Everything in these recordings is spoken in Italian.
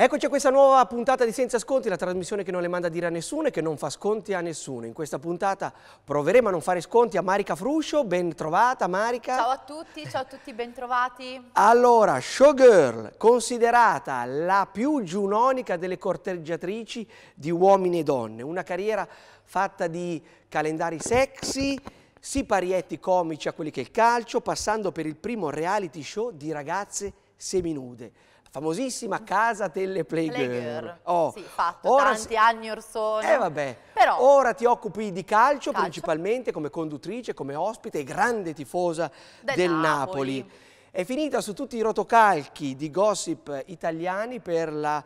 Eccoci a questa nuova puntata di Senza Sconti, la trasmissione che non le manda a dire a nessuno e che non fa sconti a nessuno. In questa puntata proveremo a non fare sconti a Marica Fruscio, ben trovata Marica. Ciao a tutti, ciao a tutti, ben trovati. Allora, showgirl, considerata la più giunonica delle corteggiatrici di uomini e donne, una carriera fatta di calendari sexy, siparietti comici a quelli che è il calcio, passando per il primo reality show di ragazze seminude famosissima casa delle Playgirl. Playgirl. Oh. Sì, fatto ora tanti si... anni or sono. Eh vabbè. Però... Ora ti occupi di calcio, calcio, principalmente come conduttrice, come ospite e grande tifosa del, del Napoli. Napoli. È finita su tutti i rotocalchi di gossip italiani per la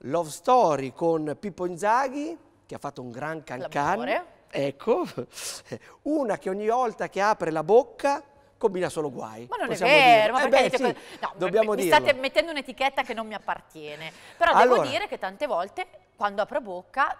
love story con Pippo Inzaghi, che ha fatto un gran cancan. Ecco, una che ogni volta che apre la bocca combina solo guai. Ma non è vero, ma eh beh, sì, no, dobbiamo mi dirlo. state mettendo un'etichetta che non mi appartiene. Però allora, devo dire che tante volte quando apro bocca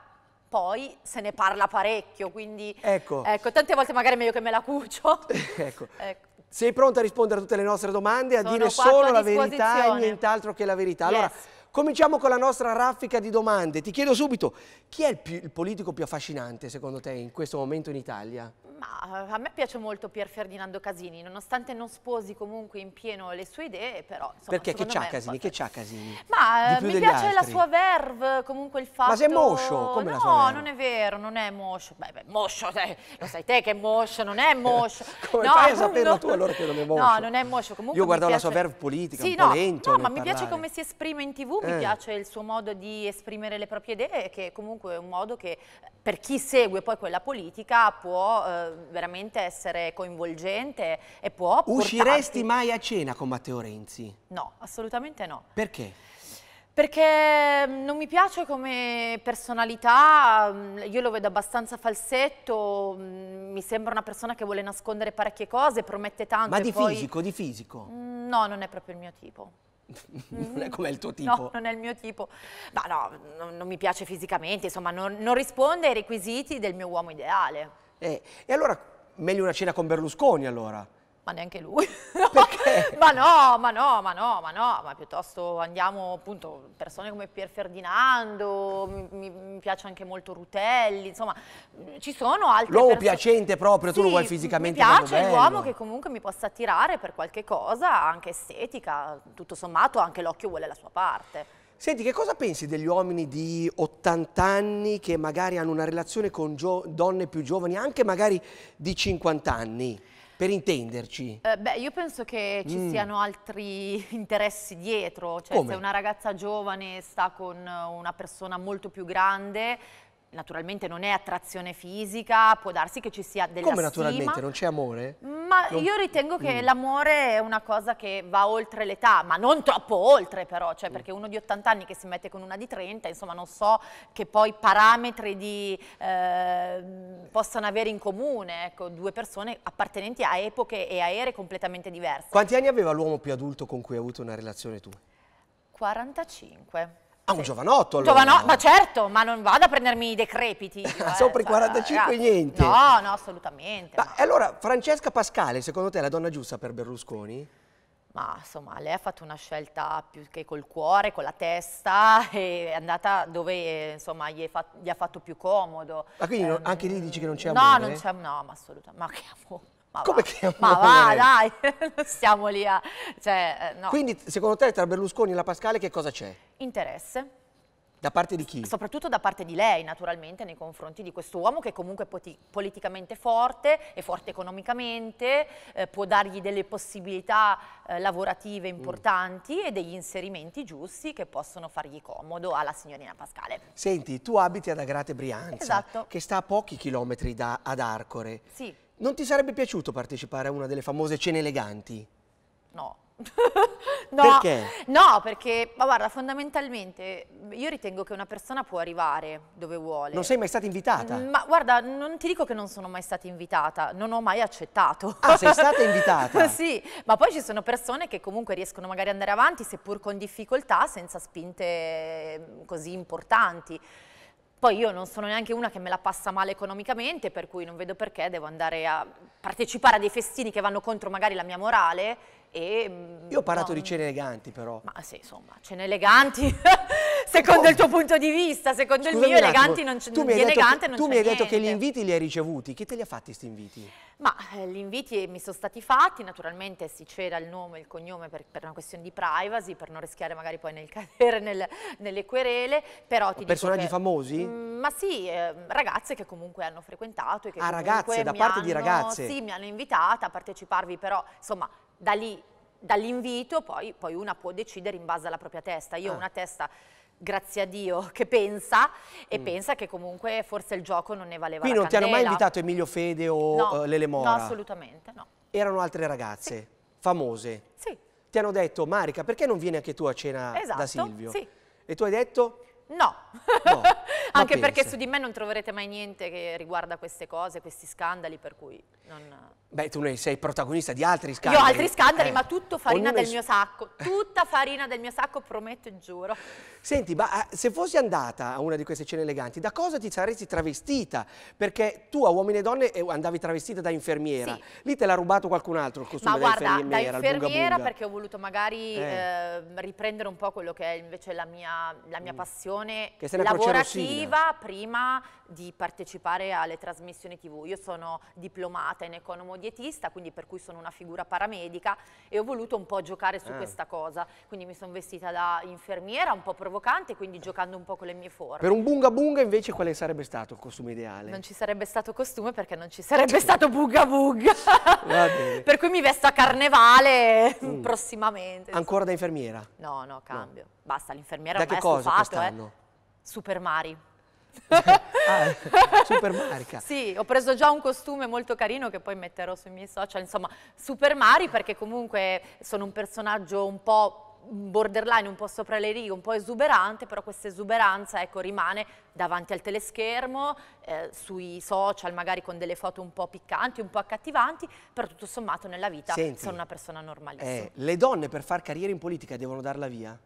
poi se ne parla parecchio, quindi ecco, ecco tante volte magari è meglio che me la cucio. ecco. ecco. Sei pronta a rispondere a tutte le nostre domande, a Sono dire solo la verità e nient'altro che la verità. Allora, yes Cominciamo con la nostra raffica di domande. Ti chiedo subito, chi è il, più, il politico più affascinante secondo te in questo momento in Italia? Ma eh, a me piace molto Pier Ferdinando Casini, nonostante non sposi comunque in pieno le sue idee, però insomma, Perché che c'ha Casini? Che c'ha Casini? Ma eh, mi piace altri. la sua verve, comunque il fatto Ma sei moscio, come no, la sua non è vero, non è moscio. Beh, beh moscio, te, lo sai te che è moscio, non è moscio. come no, fai a saperlo no, tu allora che non è moscio? No, non è moscio, comunque Io guardavo piace... la sua verve politica, sì, un po' lento No, ma parlare. mi piace come si esprime in TV, mi eh. piace il suo modo di esprimere le proprie idee, che comunque è un modo che per chi segue poi quella politica può eh, veramente essere coinvolgente e può Usciresti mai a cena con Matteo Renzi? No, assolutamente no. Perché? Perché mm, non mi piace come personalità, mm, io lo vedo abbastanza falsetto, mm, mi sembra una persona che vuole nascondere parecchie cose, promette tanto. Ma di poi... fisico, di fisico? No, non è proprio il mio tipo non è mm. come il tuo tipo. No, non è il mio tipo. Ma no, non, non mi piace fisicamente, insomma, non, non, risponde ai requisiti del mio uomo ideale. Eh, e allora, meglio una cena con Berlusconi allora? ma neanche lui. Perché? ma no, ma no, ma no, ma no, ma piuttosto andiamo appunto persone come Pier Ferdinando, mi, mi, piace anche molto Rutelli, insomma ci sono altre L'uomo piacente proprio, sì, tu lo vuoi fisicamente mi piace l'uomo che comunque mi possa attirare per qualche cosa, anche estetica, tutto sommato anche l'occhio vuole la sua parte. Senti, che cosa pensi degli uomini di 80 anni che magari hanno una relazione con donne più giovani, anche magari di 50 anni? Per intenderci. Eh, beh, io penso che ci mm. siano altri interessi dietro, cioè Come? se una ragazza giovane sta con una persona molto più grande, Naturalmente non è attrazione fisica, può darsi che ci sia della Come naturalmente? Stima, non c'è amore? Ma non... io ritengo che mm. l'amore è una cosa che va oltre l'età, ma non troppo oltre però, cioè mm. perché uno di 80 anni che si mette con una di 30, insomma non so che poi parametri di, eh, possano avere in comune, ecco, due persone appartenenti a epoche e a ere completamente diverse. Quanti anni aveva l'uomo più adulto con cui hai avuto una relazione tu? 45. Ah, un sì. giovanotto allora. Giovano ma certo, ma non vado a prendermi i decrepiti. Sopra i 45 ragazzi. niente. No, no, assolutamente. Ma no. allora, Francesca Pascale, secondo te è la donna giusta per Berlusconi? ma insomma lei ha fatto una scelta più che col cuore, con la testa, è andata dove insomma gli, fatto, gli ha fatto più comodo. Ma quindi eh, anche lì dici che non c'è no, amore? No, non c'è, no, ma assolutamente, ma che amore. Ma Come va, che Ma va, dai, non stiamo lì a... Cioè, eh, no. Quindi, secondo te, tra Berlusconi e la Pascale che cosa c'è? Interesse. Da parte di chi? Soprattutto da parte di lei, naturalmente, nei confronti di questo uomo che comunque è politicamente forte, è forte economicamente, eh, può dargli delle possibilità eh, lavorative mm. importanti mm. e degli inserimenti giusti che possono fargli comodo alla signorina Pascale. Senti, tu abiti ad Agrate Brianza, esatto. che sta a pochi chilometri da, ad Arcore. Sì. Non ti sarebbe piaciuto partecipare a una delle famose cene eleganti? No. no, perché? No, perché, ma guarda, fondamentalmente io ritengo che una persona può arrivare dove vuole. Non sei mai stata invitata? Mm, ma guarda, non ti dico che non sono mai stata invitata, non ho mai accettato. Ah, sei stata invitata? sì, ma poi ci sono persone che comunque riescono magari ad andare avanti, seppur con difficoltà, senza spinte mm, così importanti. Poi io non sono neanche una che me la passa male economicamente, per cui non vedo perché devo andare a partecipare a dei festini che vanno contro magari la mia morale e, mm, Io ho parlato no, di cene eleganti però. Ma sì, insomma, cene eleganti, secondo oh. il tuo punto di vista, secondo il mio eleganti non c'è niente. Tu mi hai detto, che, tu mi hai detto che gli inviti li hai ricevuti, chi te li ha fatti questi inviti? Ma eh, gli inviti mi sono stati fatti, naturalmente si c'era il nome e il cognome per, per, una questione di privacy, per non rischiare magari poi nel cadere nel, nelle querele, però ti Personaggi che, famosi? Mh, mm, ma sì, eh, ragazze che comunque hanno frequentato. E che ah, ragazze, da parte hanno, di ragazze? Sì, mi hanno invitata a parteciparvi, però insomma da lì, dall'invito poi, poi, una può decidere in base alla propria testa. Io ho ah. una testa grazie a Dio, che pensa e mm. pensa che comunque forse il gioco non ne valeva Quindi non candela. ti hanno mai invitato Emilio Fede o no, uh, eh, Lele Mora? No, assolutamente no. Erano altre ragazze, sì. famose. Sì. Ti hanno detto, Marica, perché non vieni anche tu a cena esatto, da Silvio? Sì. E tu hai detto? No. no anche pensa. perché su di me non troverete mai niente che riguarda queste cose, questi scandali, per cui non... Beh, tu ne sei protagonista di altri scandali. Io ho altri scandali, eh. ma tutto farina Ognuno del mio sacco. Tutta farina del mio sacco, prometto e giuro. Senti, ma eh, se fossi andata a una di queste cene eleganti, da cosa ti saresti travestita? Perché tu a Uomini e Donne eh, andavi travestita da infermiera. Sì. Lì te l'ha rubato qualcun altro il costume ma guarda, da infermiera. da infermiera bunga bunga. perché ho voluto magari eh. Eh, riprendere un po' quello che è invece la mia, la mia mm. passione lavorativa prima di partecipare alle trasmissioni tv. Io sono diplomata in economia dietista, quindi per cui sono una figura paramedica e ho voluto un po' giocare su eh. questa cosa. Quindi mi sono vestita da infermiera, un po' provocante, quindi giocando un po' con le mie forme. Per un bunga bunga invece quale sarebbe stato il costume ideale? Non ci sarebbe stato costume perché non ci sarebbe stato bunga bunga. per cui mi vesto a carnevale mm. prossimamente. Ancora da infermiera? No, no, cambio. No. Basta, l'infermiera è stufato. Da che cosa fatto, eh. Super Mari ah, Supermarca. Sì, ho preso già un costume molto carino che poi metterò sui miei social, insomma, Super perché comunque sono un personaggio un po' borderline, un po' sopra le righe, un po' esuberante, però questa esuberanza ecco, rimane davanti al teleschermo, eh, sui social, magari con delle foto un po' piccanti, un po' accattivanti, però tutto sommato nella vita Senti, sono una persona normalissima. Eh, le donne per far carriera in politica devono darla via?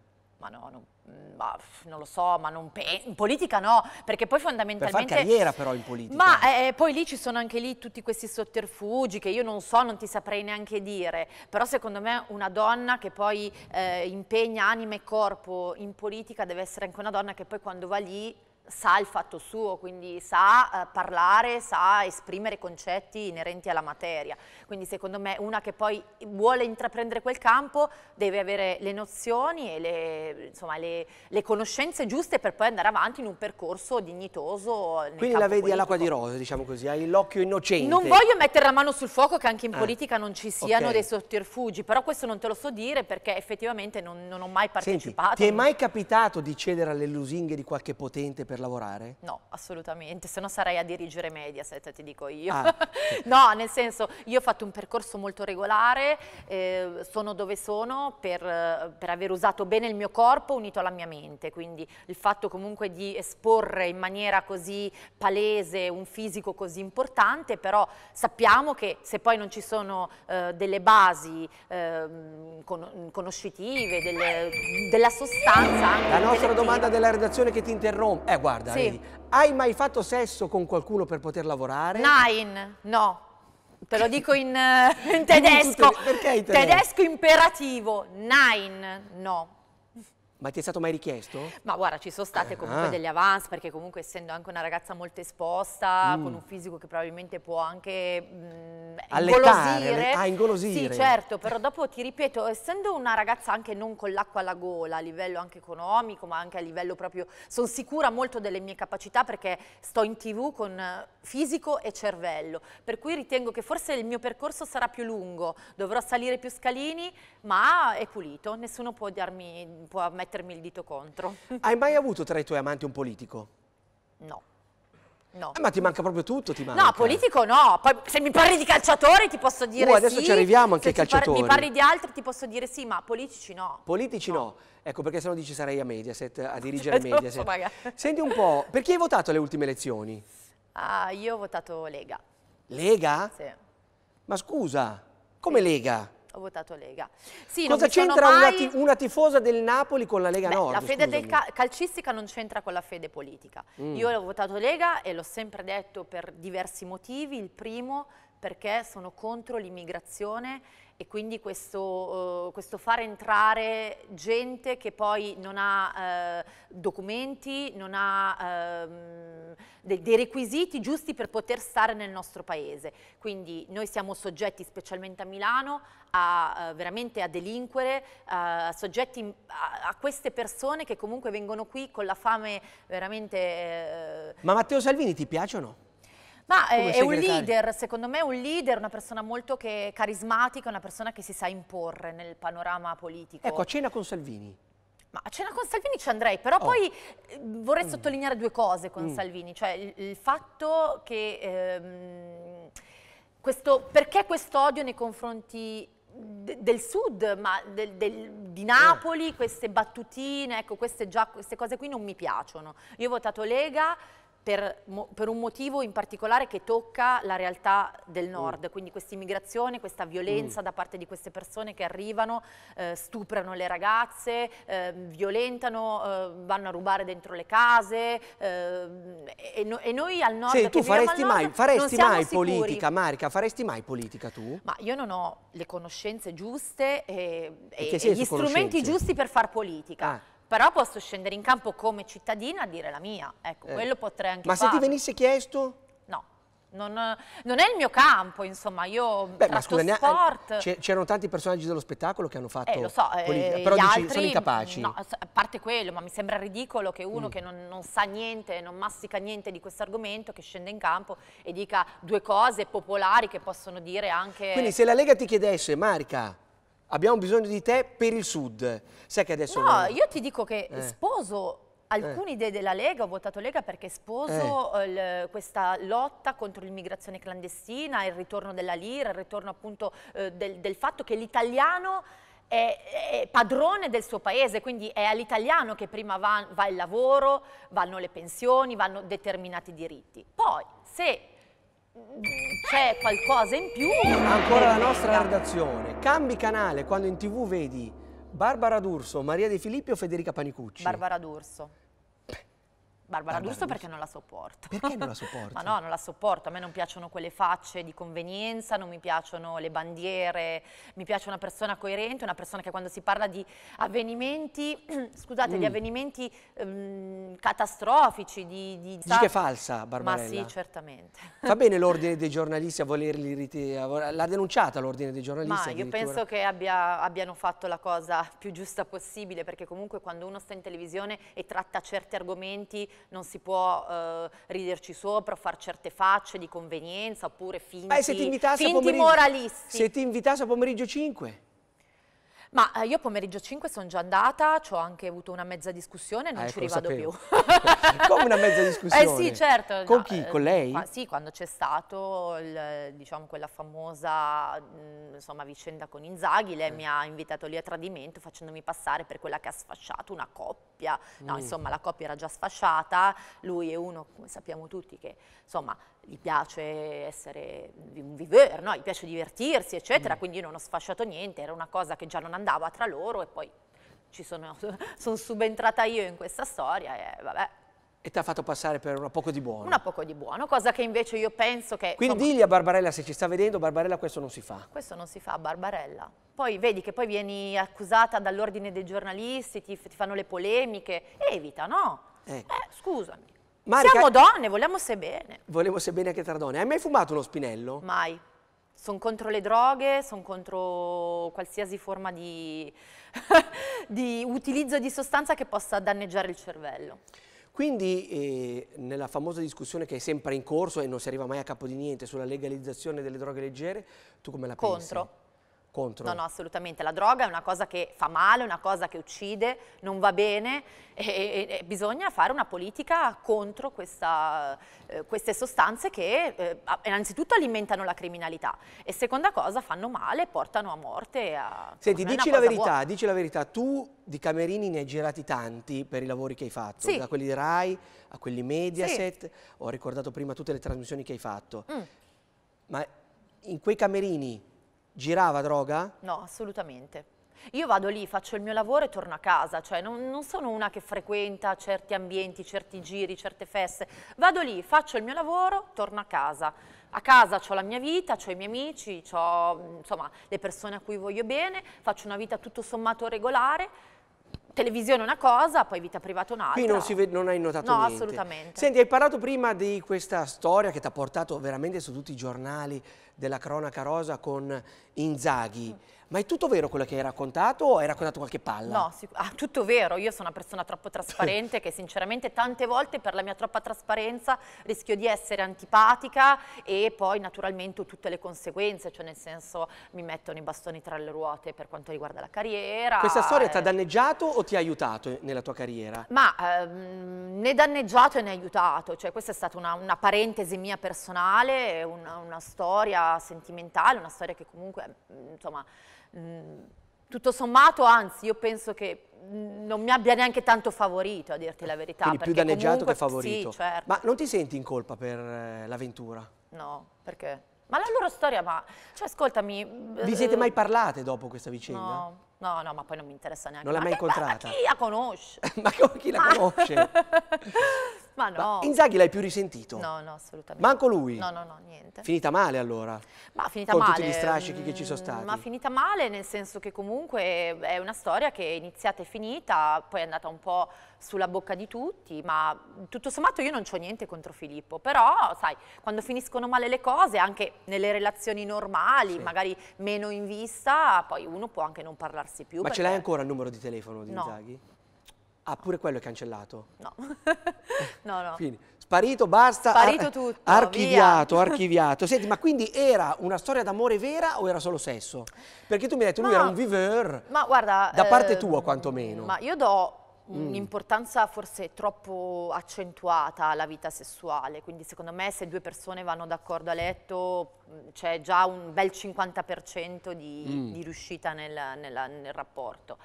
ma no, non, mm, ma, non lo so, ma non in politica no, perché poi fondamentalmente... Per far carriera però in politica. Ma eh, eh, poi lì ci sono anche lì tutti questi sotterfugi che io non so, non ti saprei neanche dire, però secondo me una donna che poi eh, impegna anima e corpo in politica deve essere anche una donna che poi quando va lì sa il fatto suo, quindi sa eh, parlare, sa esprimere concetti inerenti alla materia. Quindi secondo me una che poi vuole intraprendere quel campo deve avere le nozioni e le, insomma, le, le conoscenze giuste per poi andare avanti in un percorso dignitoso. Quindi la vedi all'acqua di rosa, diciamo così, hai l'occhio innocente. Non voglio mettere la mano sul fuoco che anche in ah, politica non ci siano okay. dei sotterfugi, però questo non te lo so dire perché effettivamente non, non ho mai partecipato. Senti, ti è mai capitato di cedere alle lusinghe di qualche potente per lavorare? No, assolutamente, se no sarei a dirigere Mediaset, ti dico io. Ah. no, nel senso, io ho fatto un percorso molto regolare, eh, sono dove sono per, per, aver usato bene il mio corpo unito alla mia mente, quindi il fatto comunque di esporre in maniera così palese un fisico così importante, però sappiamo che se poi non ci sono eh, delle basi eh, con, conoscitive, delle, della sostanza... La nostra domanda della redazione che ti interrompe... Eh, guarda, guarda, sì. hai mai fatto sesso con qualcuno per poter lavorare? Nein, no. Te lo dico in, eh, in tedesco. perché in tedesco? Tedesco imperativo. Nein, no. Ma ti è stato mai richiesto? Ma guarda, ci sono state comunque ah. degli avance, perché comunque essendo anche una ragazza molto esposta, mm. con un fisico che probabilmente può anche mh, mm, ingolosire. Ah, ingolosire. Sì, certo, però dopo ti ripeto, essendo una ragazza anche non con l'acqua alla gola, a livello anche economico, ma anche a livello proprio... Sono sicura molto delle mie capacità perché sto in tv con fisico e cervello, per cui ritengo che forse il mio percorso sarà più lungo, dovrò salire più scalini, ma è pulito, nessuno può, darmi, può mettermi mettermi il dito contro. Hai mai avuto tra i tuoi amanti un politico? No. No. Eh, ma ti manca proprio tutto, ti manca. No, politico no. Poi, se mi parli di calciatori ti posso dire uh, adesso sì. ci arriviamo anche ai calciatori. Se mi parli di altri ti posso dire sì, ma politici no. Politici no. no. Ecco, perché se no dici sarei a Mediaset, a dirigere certo, Mediaset. Magari. Senti un po', per chi hai votato alle ultime elezioni? Uh, io ho votato Lega. Lega? Sì. Ma scusa, come sì. Lega? ho votato Lega. Sì, Cosa c'entra mai... una, tifosa del Napoli con la Lega Beh, Nord? La fede cal calcistica non c'entra con la fede politica. Mm. Io ho votato Lega e l'ho sempre detto per diversi motivi. Il primo perché sono contro l'immigrazione e quindi questo, uh, questo, far entrare gente che poi non ha uh, documenti, non ha um, de dei requisiti giusti per poter stare nel nostro paese. Quindi noi siamo soggetti, specialmente a Milano, a, uh, veramente a delinquere, soggetti a, a, queste persone che comunque vengono qui con la fame veramente... Ma Matteo Salvini ti piace o no? Ma eh, è, è un leader, secondo me è un leader, una persona molto che, carismatica, una persona che si sa imporre nel panorama politico. Ecco, a cena con Salvini. Ma a cena con Salvini ci andrei, però oh. poi eh, vorrei mm. sottolineare due cose con mm. Salvini, cioè il, il fatto che... Ehm, questo, perché questo odio nei confronti del sud, ma del, del, di eh. Napoli, queste battutine, ecco, queste, già, queste, cose qui non mi piacciono. Io ho votato Lega per, per, un motivo in particolare che tocca la realtà del mm. nord, mm. quindi questa immigrazione, questa violenza mm. da parte di queste persone che arrivano, eh, stuprano le ragazze, eh, violentano, eh, vanno a rubare dentro le case eh, e, no, e, noi al nord... Cioè, tu faresti nord, mai, faresti mai politica, Marica, faresti mai politica tu? Ma io non ho le conoscenze giuste e, e, e gli strumenti giusti per far politica. Ah però posso scendere in campo come cittadina a dire la mia, ecco, eh. quello potrei anche Ma farlo. se ti venisse chiesto? No, non, non, è il mio campo, insomma, io Beh, ma scusa, sport. Eh, c'erano tanti personaggi dello spettacolo che hanno fatto... Eh, lo so, eh, però gli dici, altri, sono incapaci. No, a parte quello, ma mi sembra ridicolo che uno mm. che non, non, sa niente, non mastica niente di questo argomento, che scende in campo e dica due cose popolari che possono dire anche... Quindi se la Lega ti chiedesse, Marica, abbiamo bisogno di te per il Sud. Sai che adesso... No, vanno... io ti dico che eh. sposo alcuni idee eh. della Lega, ho votato Lega perché sposo eh. eh questa lotta contro l'immigrazione clandestina, il ritorno della lira, il ritorno appunto eh, del, del fatto che l'italiano è, padrone del suo paese, quindi è all'italiano che prima va, va, il lavoro, vanno le pensioni, vanno determinati diritti. Poi se c'è qualcosa in più. Ancora la nostra redazione. Cambi canale quando in tv vedi Barbara D'Urso, Maria De Filippi o Federica Panicucci? Barbara D'Urso. Barbara, Barbara D'Urso perché non la sopporto. Perché non la sopporto? Ma no, non la sopporto, a me non piacciono quelle facce di convenienza, non mi piacciono le bandiere, mi piace una persona coerente, una persona che quando si parla di avvenimenti, scusate, mm. di avvenimenti um, catastrofici, di... di Dici che è falsa, Barbarella? Ma sì, certamente. Va bene l'ordine dei giornalisti a volerli ritirare, l'ha denunciata l'ordine dei giornalisti Ma io penso che abbia, abbiano fatto la cosa più giusta possibile, perché comunque quando uno sta in televisione e tratta certi argomenti non si può eh, riderci sopra, far certe facce di convenienza oppure finti, Beh, se ti finti moralisti. Se ti invitassi a pomeriggio 5? Ma eh, io pomeriggio 5 sono già andata, ci ho anche avuto una mezza discussione e non ah, ci ecco, rivado più. Come una mezza discussione? Eh sì, certo. Con no, chi? Eh, con lei? Ma, sì, quando c'è stato il, diciamo, quella famosa insomma, vicenda con Inzaghi, lei mm. mi ha invitato lì a tradimento facendomi passare per quella che ha sfasciato una coppia. No, mm. insomma, la coppia era già sfasciata, lui è uno, come sappiamo tutti, che insomma gli piace essere un viveur, no? gli piace divertirsi, eccetera, mm. quindi io non ho sfasciato niente, era una cosa che già non andava tra loro e poi ci sono, sono subentrata io in questa storia e vabbè. E ti ha fatto passare per una poco di buono. Una poco di buono, cosa che invece io penso che... Quindi insomma, digli a Barbarella se ci sta vedendo, Barbarella questo non si fa. Questo non si fa, Barbarella. Poi vedi che poi vieni accusata dall'ordine dei giornalisti, ti, ti fanno le polemiche, evita, no? Ecco. Eh, scusami. Marica, Siamo donne, vogliamo se bene. Volevo se bene anche tra donne. Hai mai fumato uno spinello? Mai. Sono contro le droghe, sono contro qualsiasi forma di, di, utilizzo di sostanza che possa danneggiare il cervello. Quindi eh, nella famosa discussione che è sempre in corso e non si arriva mai a capo di niente sulla legalizzazione delle droghe leggere, tu come la contro. pensi? Contro. Contro. No, no, assolutamente. La droga è una cosa che fa male, una cosa che uccide, non va bene e, e, e bisogna fare una politica contro questa, eh, queste sostanze che eh, innanzitutto alimentano la criminalità e seconda cosa fanno male, portano a morte. A, Senti, dici la, verità, dici la, verità, tu di Camerini ne hai girati tanti per i lavori che hai fatto, sì. da quelli di Rai a quelli Mediaset, sì. ho ricordato prima tutte le trasmissioni che hai fatto, mm. ma in quei Camerini Girava droga? No, assolutamente. Io vado lì, faccio il mio lavoro e torno a casa, cioè non, non, sono una che frequenta certi ambienti, certi giri, certe feste. Vado lì, faccio il mio lavoro, torno a casa. A casa ho la mia vita, ho i miei amici, ho insomma, le persone a cui voglio bene, faccio una vita tutto sommato regolare. Televisione una cosa, poi vita privata un'altra. Qui non, si non hai notato no, niente. No, assolutamente. Senti, hai parlato prima di questa storia che ti ha portato veramente su tutti i giornali, della cronaca rosa con Inzaghi. Mm. Ma è tutto vero quello che hai raccontato o hai raccontato qualche palla? No, ah, tutto vero, io sono una persona troppo trasparente che sinceramente tante volte per la mia troppa trasparenza rischio di essere antipatica e poi naturalmente ho tutte le conseguenze, cioè nel senso mi mettono i bastoni tra le ruote per quanto riguarda la carriera. Questa storia eh... ti ha danneggiato o ti ha aiutato eh, nella tua carriera? Ma ehm, né danneggiato né aiutato, cioè questa è stata una, una parentesi mia personale, una, una storia sentimentale, una storia che comunque mm, insomma tutto sommato, anzi, io penso che non mi abbia neanche tanto favorito, a dirti la verità. Quindi più danneggiato comunque, che favorito. Sì, certo. Ma non ti senti in colpa per eh, l'avventura? No, perché? Ma la loro storia, ma... Cioè, ascoltami... Vi eh, siete mai parlate dopo questa vicenda? No, no, no ma poi non mi interessa neanche. Non l'hai mai incontrata? Ma Chi la conosce? ma chi la conosce? Ma no. Ma Inzaghi l'hai più risentito? No, no, assolutamente. Manco lui? No, no, no, niente. Finita male allora? Ma finita Con male. Con tutti gli strascichi mh, mm, che ci sono stati? Ma finita male nel senso che comunque è una storia che è iniziata e finita, poi è andata un po' sulla bocca di tutti, ma tutto sommato io non ho niente contro Filippo, però sai, quando finiscono male le cose, anche nelle relazioni normali, sì. magari meno in vista, poi uno può anche non parlarsi più. Ma perché... ce l'hai ancora il numero di telefono di no. Inzaghi? Ah, pure quello è cancellato? No, no, no. Quindi, sparito, basta. Sparito ar tutto. Archiviato, via. archiviato. Senti, ma quindi era una storia d'amore vera o era solo sesso? Perché tu mi hai detto, ma, lui era un viveur. Ma guarda... Da parte eh, tua, quantomeno. Ma io do mm. un'importanza forse troppo accentuata alla vita sessuale, quindi secondo me se due persone vanno d'accordo a letto mm, c'è già un bel 50% di, mm. di, riuscita nel, nella, nel rapporto.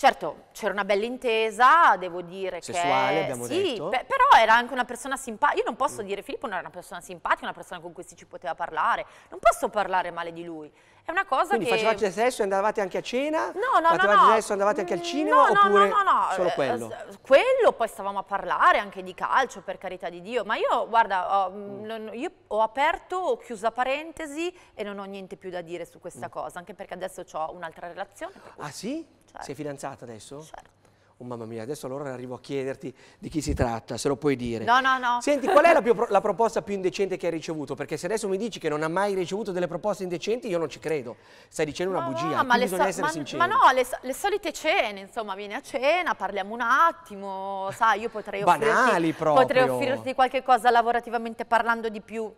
Certo, c'era una bella intesa, devo dire Sessuale, che... abbiamo sì, detto. Sì, però era anche una persona simpatica. Io non posso mm. dire Filippo non era una persona simpatica, una persona con cui si ci poteva parlare. Non posso parlare male di lui. È una cosa Quindi che... Quindi facevate sesso e andavate anche a cena? No, no, facevate no. Facevate sesso e andavate anche al mm, cinema? No, no, no, no, no. Solo eh, quello? Quello, poi stavamo a parlare anche di calcio, per carità di Dio. Ma io, guarda, ho, mm. mm. non, io ho aperto, ho chiuso parentesi e non ho niente più da dire su questa mm. cosa. Anche perché adesso ho un'altra relazione. Ah sì? Certo. Sei fidanzata adesso? Certo. Oh mamma mia, adesso allora arrivo a chiederti di chi si tratta, se lo puoi dire. No, no, no. Senti, qual è la, più, la, proposta più indecente che hai ricevuto? Perché se adesso mi dici che non ha mai ricevuto delle proposte indecenti, io non ci credo. Stai dicendo una no, bugia, no, ma bisogna so essere ma, sinceri. Ma no, le, le, solite cene, insomma, vieni a cena, parliamo un attimo, sai, io potrei Banali offrirti... Banali proprio. Potrei offrirti qualche cosa lavorativamente parlando di più,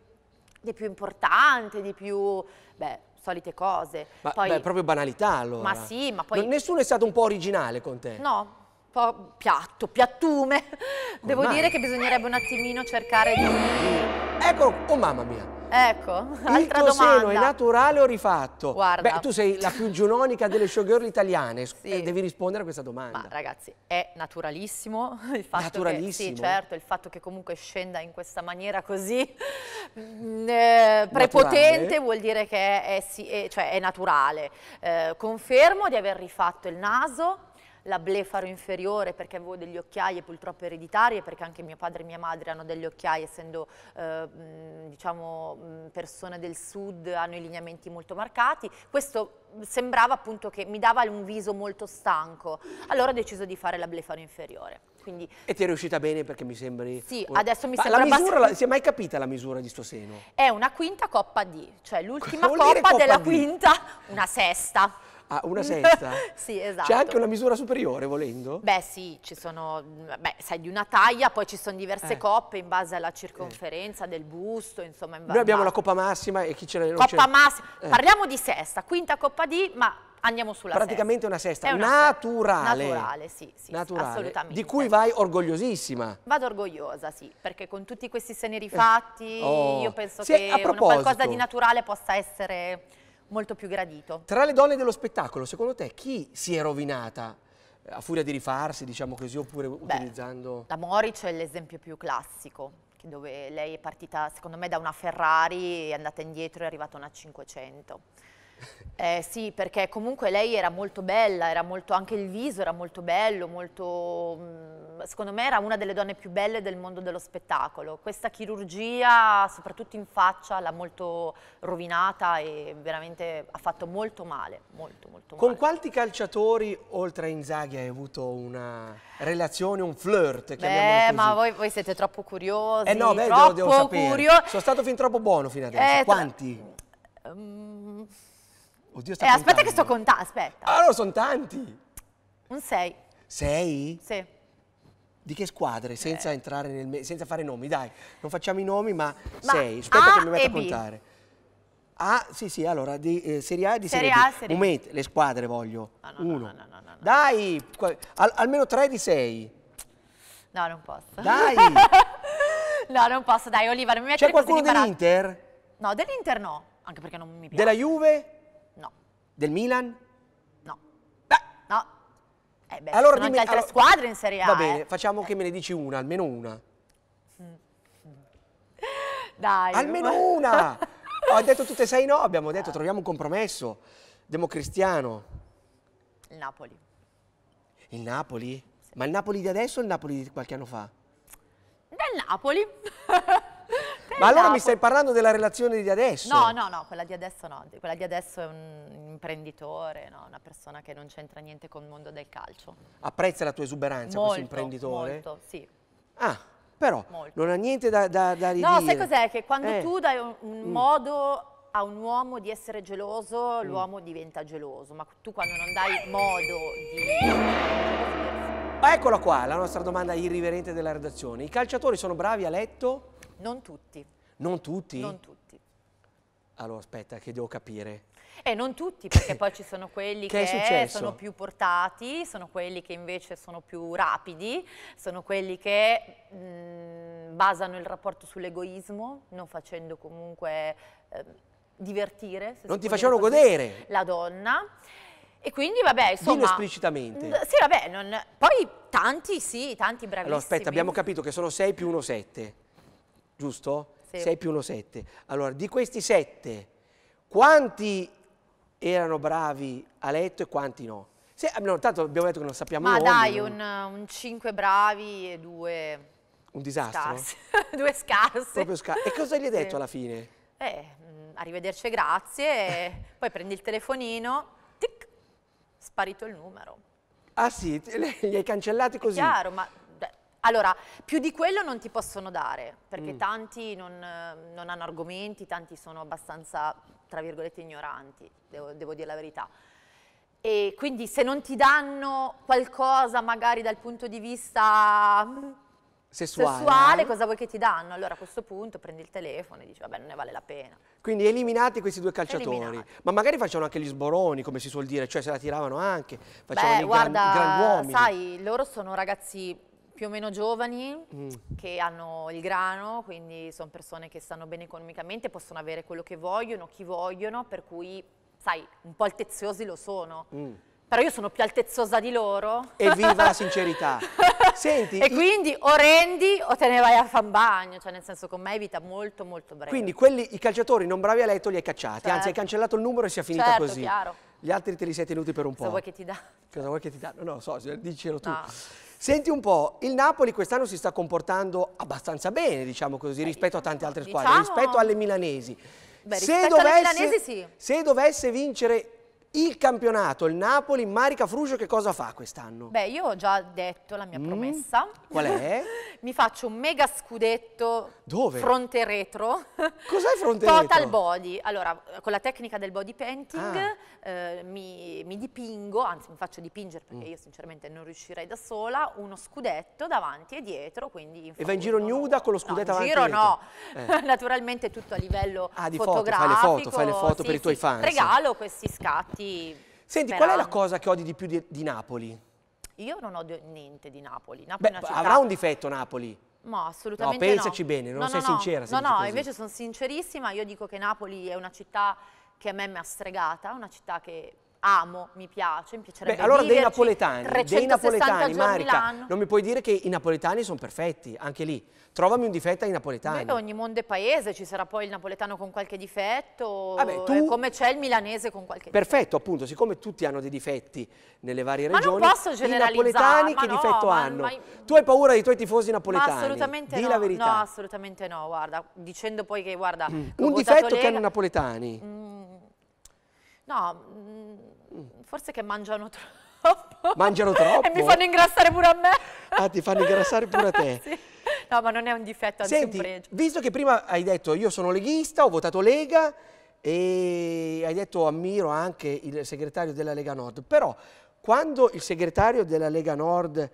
di più importante, di più... Beh, solite cose. Ma poi... beh, proprio banalità allora. Ma sì, ma poi... Non, nessuno è stato un po' originale con te? No, un po' piatto, piattume. Con Devo mai. dire che bisognerebbe un attimino cercare di... Ecco, oh mamma mia! Ecco, il tuo domanda. seno è naturale o rifatto? Guarda. Beh, tu sei la più giunonica delle showgirl italiane, sì. devi rispondere a questa domanda. Ma ragazzi, è naturalissimo il fatto naturalissimo. Che, sì, certo, il fatto che comunque scenda in questa maniera così mm, eh, prepotente naturale. vuol dire che è, è, sì, è, eh, cioè è naturale. Eh, confermo di aver rifatto il naso, la blefaro inferiore perché avevo degli occhiaie purtroppo ereditarie, perché anche mio padre e mia madre hanno degli occhiaie, essendo eh, diciamo, persone del sud, hanno i lineamenti molto marcati. Questo sembrava appunto che mi dava un viso molto stanco. Allora ho deciso di fare la blefaro inferiore. Quindi, e ti è riuscita bene perché mi sembri... Sì, un... adesso mi Ma sembra... Ma misura, la, si è mai capita la misura di sto seno? È una quinta coppa D, cioè l'ultima coppa, coppa, della D? quinta, una sesta. Ah, una mm. sesta? sì, esatto. C'è anche una misura superiore volendo? Beh sì, ci sono, beh, sai, di una taglia, poi ci sono diverse eh. coppe in base alla circonferenza eh. del busto, insomma. In Noi abbiamo la coppa massima e chi ce l'ha? Coppa massima, eh. parliamo di sesta, quinta coppa D, ma andiamo sulla Praticamente sesta. Praticamente una sesta, una naturale. Naturale, sì, sì, naturale. assolutamente. Di cui vai orgogliosissima. Vado orgogliosa, sì, perché con tutti questi seni eh. rifatti, eh. oh. io penso sì, che qualcosa di naturale possa essere molto più gradito. Tra le donne dello spettacolo, secondo te chi si è rovinata? Eh, a furia di rifarsi, diciamo così, oppure Beh, utilizzando... La Moric è l'esempio più classico dove lei è partita secondo me da una Ferrari, è andata indietro e è arrivata a una 500. Eh, sì, perché comunque lei era molto bella, era molto, anche il viso era molto bello, molto, mm, secondo me era una delle donne più belle del mondo dello spettacolo. Questa chirurgia, soprattutto in faccia, l'ha molto rovinata e veramente ha fatto molto male, molto, molto male. Con quanti calciatori, oltre a Inzaghi, hai avuto una relazione, un flirt? Eh, ma voi, voi, siete troppo curiosi, eh no, beh, troppo devo, devo sapere. Curio... Sono stato fin troppo buono fino adesso. Eh, quanti? Tra... Um... Mm, Oddio, sta eh, aspetta che sto contando, aspetta. Ah, no, sono tanti. Un 6. 6? Sì. Di che squadre? Senza eh. entrare nel... senza fare nomi, dai. Non facciamo i nomi, ma 6. Aspetta A che mi metto a contare. B. Ah, sì, sì, allora, di eh, Serie A e di Serie, serie A, B. Serie Momento, le squadre voglio. No, no, Uno. No, no, no, no, Dai, al, almeno tre di sei. No, non posso. Dai! no, non posso, dai, Oliva, non mi mettere C'è qualcuno dell'Inter? No, dell'Inter no, anche perché non mi piace. Della Juve? Del Milan? No. Beh. No. Eh beh, allora dimmi, anche altre allora, squadre in Serie A. Va bene, eh. facciamo che me ne dici una, almeno una. Dai. Almeno una! Ho detto tutte e sei no, abbiamo detto ah. troviamo un compromesso. Democristiano. Il Napoli. Il Napoli? Sì. Ma il Napoli di adesso o il Napoli di qualche anno fa? Del Napoli. Ma allora mi stai parlando della relazione di adesso? No, no, no, quella di adesso no. Quella di adesso è un imprenditore, no? una persona che non c'entra niente con il mondo del calcio. Apprezza la tua esuberanza molto, questo imprenditore? Molto, sì. Ah, però molto. non ha niente da, da, da ridire. No, sai cos'è? Che quando eh. tu dai un, un mm. modo a un uomo di essere geloso, mm. l'uomo diventa geloso, ma tu quando non dai modo di... Eccola qua, la nostra domanda irriverente della redazione. I calciatori sono bravi a letto? Non tutti. Non tutti? Non tutti. Allora aspetta che devo capire. Eh, non tutti, perché poi ci sono quelli che, che sono più portati, sono quelli che invece sono più rapidi, sono quelli che mh, mm, basano il rapporto sull'egoismo, non facendo comunque eh, divertire. non ti facevano godere! La donna. E quindi vabbè, insomma... Dillo esplicitamente. Mm, sì, vabbè, non, poi tanti sì, tanti bravissimi. Allora aspetta, abbiamo capito che sono 6 più 1, 7 giusto? Sì. 6 più 1, 7. Allora, di questi 7, quanti erano bravi a letto e quanti no? Se, no tanto abbiamo detto che non sappiamo Ma dai, un, un 5 bravi e 2... Un disastro? Scarsi. due scarse. Proprio scarse. E cosa gli hai detto sì. alla fine? Eh, mm, arrivederci grazie, e poi prendi il telefonino, tic, sparito il numero. Ah sì, li hai cancellati così? È chiaro, ma allora, più di quello non ti possono dare, perché mm. tanti non, non, hanno argomenti, tanti sono abbastanza, tra virgolette, ignoranti, devo, devo dire la verità. E quindi se non ti danno qualcosa magari dal punto di vista mm, Sessuale. sessuale. Eh? cosa vuoi che ti danno? Allora a questo punto prendi il telefono e dici vabbè non ne vale la pena. Quindi eliminati questi due calciatori, eliminati. ma magari facevano anche gli sboroni come si suol dire, cioè se la tiravano anche, facevano Beh, i guarda, gran, gran uomini. Sai, loro sono ragazzi più o meno giovani mm. che hanno il grano, quindi sono persone che stanno bene economicamente, possono avere quello che vogliono, chi vogliono, per cui, sai, un po' alteziosi lo sono. Mm. Però io sono più altezzosa di loro. E viva la sincerità. Senti, e quindi o rendi o te ne vai a fan bagno, cioè nel senso con me è vita molto molto breve. Quindi quelli, i calciatori non bravi a letto li hai cacciati, certo. anzi hai certo. cancellato il numero e si è finita certo, così. Chiaro. Gli altri te li sei tenuti per un Cosa po'. Cosa vuoi che ti dà? Cosa vuoi che ti dà? No, no, so, dicelo tu. No. Senti un po', il Napoli quest'anno si sta comportando abbastanza bene, diciamo così, rispetto a tante altre squadre, diciamo... rispetto alle milanesi. Beh, se, dovesse, milanesi, sì. se dovesse vincere il campionato, il Napoli, Marica Frugio che cosa fa quest'anno? Beh, io ho già detto la mia mm. promessa. Qual è? Mi faccio un mega scudetto Dove? fronte retro. Cos'è fronte Total retro? Total body. Allora, con la tecnica del body painting ah. eh, mi, mi, dipingo, anzi mi faccio dipingere perché mm. io sinceramente non riuscirei da sola, uno scudetto davanti e dietro, quindi E va in giro nuda con lo scudetto no, davanti? In giro no, eh. naturalmente tutto a livello ah, di fotografico. Foto, fai le foto, fai le foto sì, per sì, i tuoi fan. Regalo questi scatti quindi, Senti, però... qual è la cosa che odi di più di, di Napoli? Io non odio niente di Napoli. Napoli Beh, città... Avrà un difetto Napoli? Ma assolutamente no. pensaci no. bene, non no, sei no, sincera. No, no, così. invece sono sincerissima. Io dico che Napoli è una città che a me mi ha stregata, una città che amo, mi piace, mi piacerebbe Beh, allora dei napoletani, dei napoletani, Marica, non mi puoi dire che i napoletani sono perfetti, anche lì. Trovami un difetto ai napoletani. Beh, ogni mondo e paese ci sarà poi il napoletano con qualche difetto, Vabbè, ah, tu... come c'è il milanese con qualche difetto. Perfetto, appunto, siccome tutti hanno dei difetti nelle varie ma regioni, non posso generalizzare, i napoletani che no, difetto ma, hanno? Ma... Tu hai paura dei tuoi tifosi napoletani? Ma assolutamente Di no. la verità. No, assolutamente no, guarda, dicendo poi che guarda, mm. un difetto Lega... che hanno i napoletani. Mm No, mh, mm, forse che mangiano troppo. Mangiano troppo? e mi fanno ingrassare pure a me. ah, ti fanno ingrassare pure a te. sì. No, ma non è un difetto, anzi Senti, un pregio. visto che prima hai detto io sono leghista, ho votato Lega e hai detto ammiro anche il segretario della Lega Nord, però quando il segretario della Lega Nord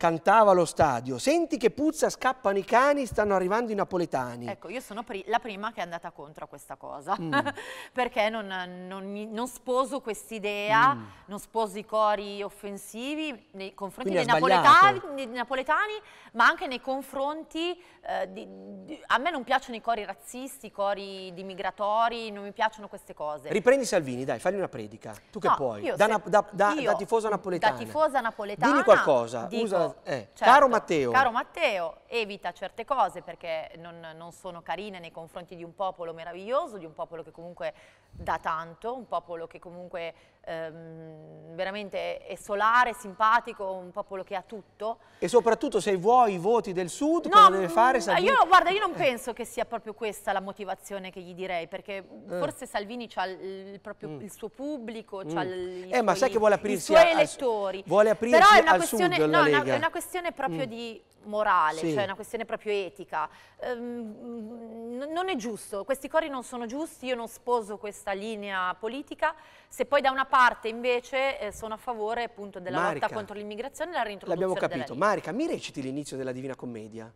cantava allo stadio, senti che puzza, scappano i cani, stanno arrivando i napoletani. Ecco, io sono pri la prima che è andata contro a questa cosa, mm. perché non, non, non sposo quest'idea, mm. non sposo i cori offensivi nei confronti dei napoletani, dei napoletani, ma anche nei confronti, eh, di, di, a me non piacciono i cori razzisti, i cori di migratori, non mi piacciono queste cose. Riprendi Salvini, dai, fagli una predica, tu che no, puoi, da, se, da, da, io, da, tifosa napoletana. Da tifosa napoletana. Dimmi qualcosa, dico, usa eh, certo. caro Matteo. Caro Matteo, evita certe cose perché non, non, sono carine nei confronti di un popolo meraviglioso, di un popolo che comunque dà tanto, un popolo che comunque Ehm, veramente è solare, simpatico, un popolo che ha tutto. E soprattutto se vuoi i voti del Sud, no, cosa deve mm, fare Salvini? Io, guarda, io non penso che sia proprio questa la motivazione che gli direi, perché mm. forse Salvini ha il, mm. il, suo pubblico, mm. ha il, eh, ma sai che vuole aprirsi i suoi a, elettori. Vuole aprirsi Però è una al questione, Sud, no, è è una questione proprio mm. di morale, sì. cioè una questione proprio etica. Ehm, non è giusto, questi cori non sono giusti, io non sposo questa linea politica, se poi da una parte invece eh, sono a favore appunto della Marica, lotta contro l'immigrazione e la reintroduzione L'abbiamo capito. Marica, mi reciti l'inizio della Divina Commedia?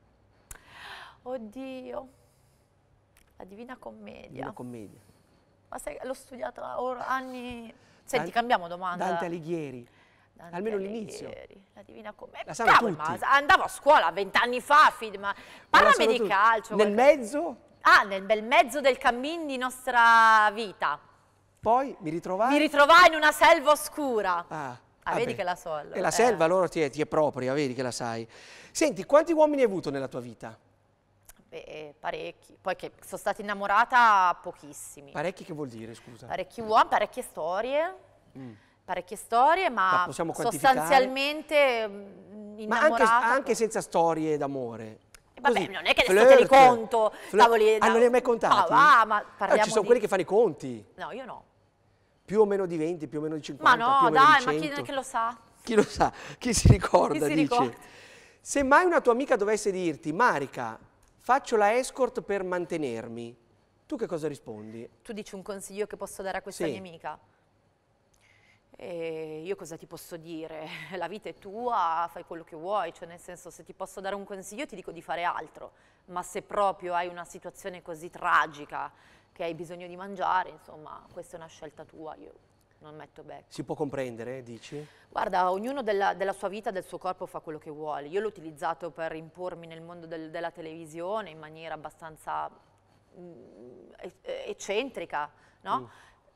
Oddio, la Divina Commedia. Divina Commedia. Ma sai, l'ho studiata ora, anni... Senti, Dante, cambiamo domanda. Dante Alighieri. Dante Almeno l'inizio. La Divina Commedia. Eh, la andavo a scuola vent'anni fa, Fid, ma parlami di calcio. Nel qualche... mezzo? Ah, nel bel mezzo del cammin di nostra vita. Poi mi ritrovai? Mi ritrovai in una selva oscura. Ah. Ah, ah, vedi che la so allora. E la selva allora eh. ti è, ti è, propria, vedi che la sai. Senti, quanti uomini hai avuto nella tua vita? Beh, parecchi. Poi che sono stata innamorata pochissimi. Parecchi che vuol dire, scusa? Parecchi uomini, parecchie storie. Mm parecchie storie, ma, ma sostanzialmente innamorata. Mm, ma anche, anche senza storie d'amore. Eh, vabbè, non è che adesso te li conto, flirt. tavoli... Ah, non li hai mai contati? Ah, va, ma parliamo ah, Ci sono di... quelli che fanno i conti. No, io no. Più o meno di 20, più o meno di 50, Ma no, dai, ma chi, chi, lo sa? Chi lo sa? Chi si ricorda, chi si dice. Ricorda? Se mai una tua amica dovesse dirti, Marica, faccio la escort per mantenermi, tu che cosa rispondi? Tu dici un consiglio che posso dare a questa sì. mia amica? E io cosa ti posso dire? La vita è tua, fai quello che vuoi, cioè nel senso se ti posso dare un consiglio ti dico di fare altro, ma se proprio hai una situazione così tragica che hai bisogno di mangiare, insomma, questa è una scelta tua, io non metto becco. Si può comprendere, dici? Guarda, ognuno della, della, sua vita, del suo corpo fa quello che vuole. Io l'ho utilizzato per impormi nel mondo del, della televisione in maniera abbastanza mm, eccentrica, no? Mm.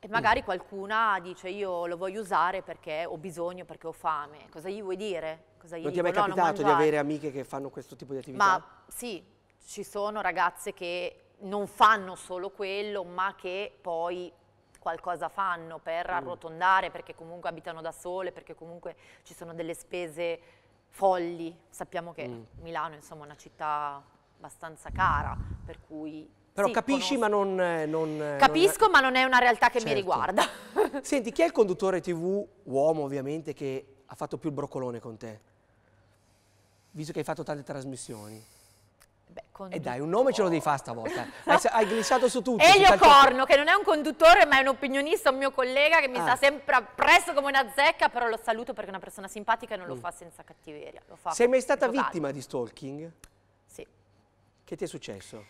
E magari mm. qualcuna dice io lo voglio usare perché ho bisogno, perché ho fame. Cosa gli vuoi dire? Cosa gli non ti è mai no, capitato di avere amiche che fanno questo tipo di attività? Ma sì, ci sono ragazze che non fanno solo quello, ma che poi qualcosa fanno per mm. arrotondare, perché comunque abitano da sole, perché comunque ci sono delle spese folli. Sappiamo che mm. Milano insomma, è una città abbastanza cara, per cui però sì, capisci conosco. ma non, eh, eh, non Capisco non... ma non è una realtà che certo. mi riguarda. Senti, chi è il conduttore tv, uomo ovviamente, che ha fatto più il broccolone con te? Visto che hai fatto tante trasmissioni. Beh, e dai, un nome ce lo devi fare stavolta. hai, glissato su tutto. Elio tanti... Corno, che non è un conduttore, ma è un opinionista, un mio collega che mi ah. sta sempre appresso come una zecca, però lo saluto perché è una persona simpatica e non mm. lo fa senza cattiveria. Fa Sei mai stata vittima di stalking? Sì. Che ti è successo?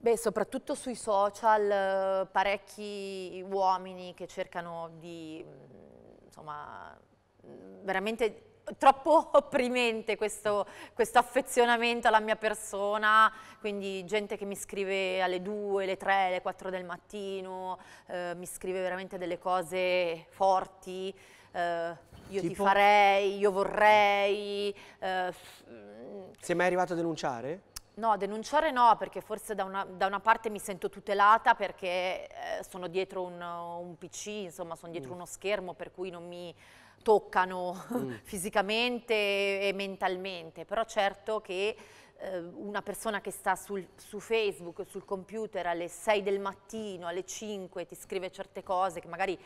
Beh, soprattutto sui social eh, parecchi uomini che cercano di, mm, insomma, mm, veramente troppo opprimente questo, questo, affezionamento alla mia persona, quindi gente che mi scrive alle 2, alle 3, alle 4 del mattino, eh, mi scrive veramente delle cose forti, eh, io tipo? ti farei, io vorrei. Eh, mm. Sei mai arrivato a denunciare? No, denunciare no, perché forse da una, da una parte mi sento tutelata perché eh, sono dietro un, un, PC, insomma, sono dietro mm. uno schermo per cui non mi toccano mm. fisicamente e mentalmente, però certo che eh, una persona che sta sul, su Facebook, sul computer alle 6 del mattino, alle 5, ti scrive certe cose che magari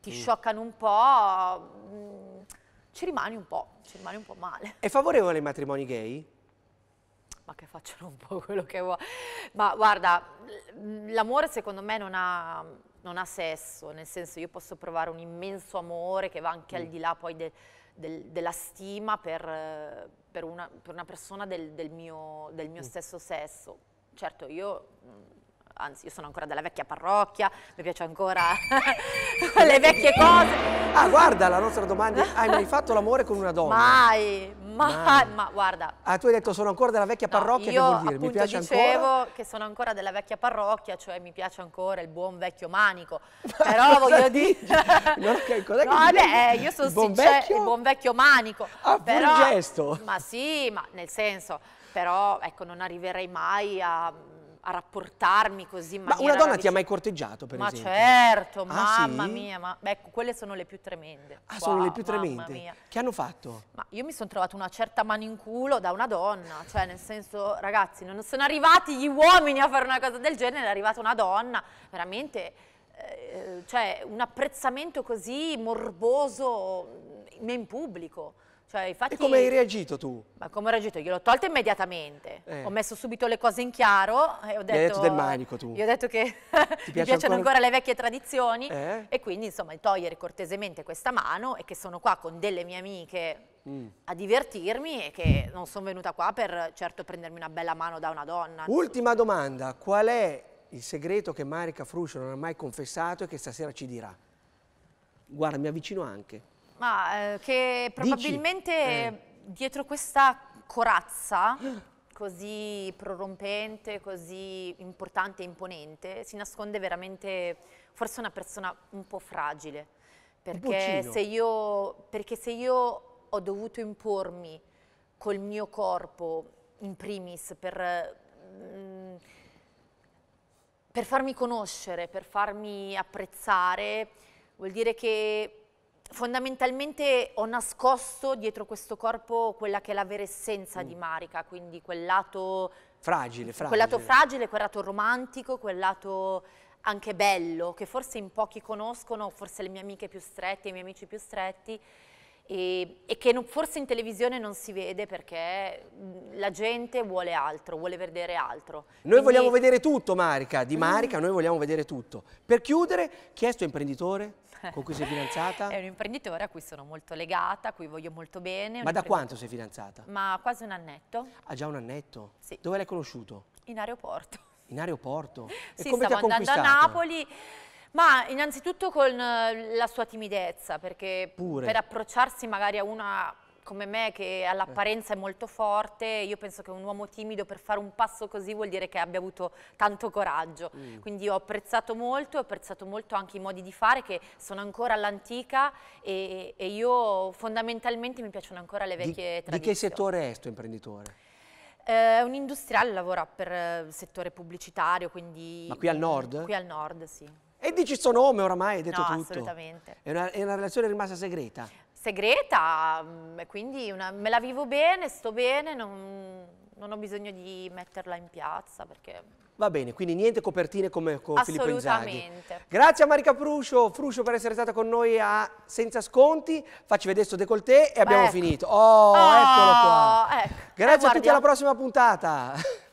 ti mm. scioccano un po', mh, mm, ci rimani un po', ci rimani un po' male. È favorevole ai matrimoni gay? ma che facciano un po' quello che vuoi. Ma guarda, l'amore secondo me non ha, non ha, sesso, nel senso io posso provare un immenso amore che va anche mm. al di là poi de, del, della stima per, per, una, per una, persona del, del mio, del mio mm. stesso sesso. Certo, io mm, anzi io sono ancora della vecchia parrocchia, mi piace ancora le vecchie cose. Ah guarda la nostra domanda, hai mai fatto l'amore con una donna? Mai, mai, ma guarda. Ah tu hai detto sono ancora della vecchia parrocchia, no, che vuol dire? Mi piace dicevo che sono ancora della vecchia parrocchia, cioè mi piace ancora il buon vecchio manico, ma però voglio dire... no, che, cos'è no, che eh, vabbè, io sono buon vecchio? il buon vecchio manico. Ah, però, gesto! Ma sì, ma nel senso, però ecco non arriverei mai a a rapportarmi così Ma una donna ti ha mai corteggiato, per ma esempio? Ma certo, ah, mamma sì? mia, ma ecco, quelle sono le più tremende. Ah, qua, sono le più tremende? Mia. Che hanno fatto? Ma io mi sono trovata una certa mano in culo da una donna, cioè nel senso, ragazzi, non sono arrivati gli uomini a fare una cosa del genere, è arrivata una donna, veramente, eh, cioè un apprezzamento così morboso mm, in pubblico. Cioè, infatti, e come hai reagito tu? Ma come ho reagito? Io l'ho tolta immediatamente. Eh. Ho messo subito le cose in chiaro. E ho detto, Mi hai detto del manico tu. Io ho detto che mi piacciono ancora? ancora? le vecchie tradizioni. Eh. E quindi, insomma, togliere cortesemente questa mano e che sono qua con delle mie amiche mm. a divertirmi e che non sono venuta qua per certo prendermi una bella mano da una donna. Ultima domanda: qual è il segreto che Marica Fruscio non ha mai confessato e che stasera ci dirà? Guarda, mi avvicino anche. Ma eh, che probabilmente eh. dietro questa corazza così prorompente, così importante e imponente, si nasconde veramente forse una persona un po' fragile. Perché se, io, perché se io ho dovuto impormi col mio corpo, in primis, per, mm, per farmi conoscere, per farmi apprezzare, vuol dire che fondamentalmente ho nascosto dietro questo corpo quella che è la vera essenza mm. di Marica, quindi quel lato fragile, fragile. Quel lato fragile, quel lato romantico, quel lato anche bello, che forse in pochi conoscono, forse le mie amiche più strette, i miei amici più stretti, e, e che non, forse in televisione non si vede perché mm, la gente vuole altro, vuole vedere altro. Noi Quindi... vogliamo vedere tutto, Marica, di mm. Marica mm. noi vogliamo vedere tutto. Per chiudere, chiesto è imprenditore? con cui sei fidanzata? È un imprenditore a cui sono molto legata, a cui voglio molto bene. Ma da quanto sei fidanzata? Ma quasi un annetto. Ha ah, già un annetto? Sì. Dove l'hai conosciuto? In aeroporto. In aeroporto? E sì, come stavo andando a Napoli. Ma innanzitutto con la sua timidezza, perché Pure. per approcciarsi magari a una come me che all'apparenza è eh. molto forte, io penso che un uomo timido per fare un passo così vuol dire che abbia avuto tanto coraggio. Mm. Quindi ho apprezzato molto, ho apprezzato molto anche i modi di fare che sono ancora all'antica e, e, io fondamentalmente mi piacciono ancora le vecchie di, tradizioni. Di che settore è questo imprenditore? Eh, un industriale lavora per il eh, settore pubblicitario, quindi... Ma qui al nord? Qui al nord, sì. E dici il suo nome oramai, hai detto no, tutto. assolutamente. È una, è una relazione rimasta segreta? segreta, mm, quindi una, me la vivo bene, sto bene, non, non, ho bisogno di metterla in piazza perché... Va bene, quindi niente copertine come con Filippo Inzaghi. Assolutamente. Grazie a Marica Fruscio, Fruscio per essere stata con noi a Senza Sconti, facci vedere sto décolleté e abbiamo ecco. finito. Oh, oh, eccolo qua. Oh, ecco. Grazie eh, a tutti, alla prossima puntata.